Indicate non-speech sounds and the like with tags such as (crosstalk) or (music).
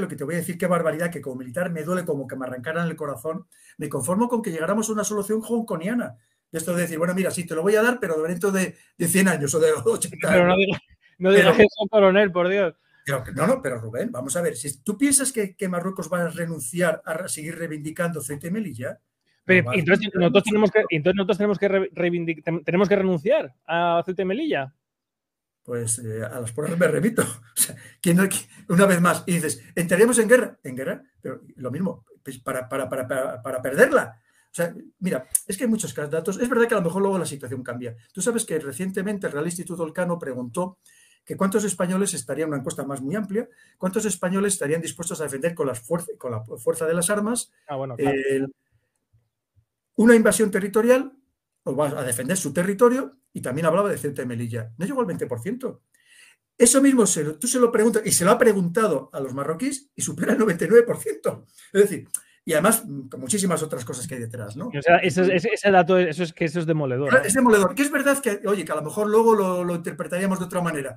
lo que te voy a decir, qué barbaridad, que como militar me duele como que me arrancaran el corazón, me conformo con que llegáramos a una solución hongkoniana. De esto de decir, bueno, mira, sí, te lo voy a dar, pero dentro de, 100 años o de 80 Pero no digas que diga coronel, por Dios. no, no, pero Rubén, vamos a ver, si tú piensas que, Marruecos va a renunciar a seguir reivindicando Ceuta Melilla, pero, entonces, nosotros tenemos que, entonces tenemos que, tenemos que renunciar a Ceuta Melilla. Pues eh, a las pruebas me remito. (laughs) O sea, ¿quién, una vez más, y dices, entraremos en guerra, en guerra, pero lo mismo, pues, para, para, para, para, perderla. O sea, mira, es que hay muchos datos. Es verdad que a lo mejor luego la situación cambia. Tú sabes que recientemente el Real Instituto Olcano preguntó que cuántos españoles estarían, una encuesta más muy amplia, cuántos españoles estarían dispuestos a defender con, las fuerza, con la fuerza de las armas ah, una invasión territorial, o a defender su territorio, y también hablaba de Ceuta y Melilla. No llegó al 20%. Eso mismo se tú se lo preguntas y se lo ha preguntado a los marroquíes y supera el 99%. Es decir, y además mm, con muchísimas otras cosas que hay detrás, ¿no? O sea, ese, dato, eso es que eso es demoledor. Es demoledor, que es verdad que, oye, que a lo mejor luego lo interpretaríamos de otra manera,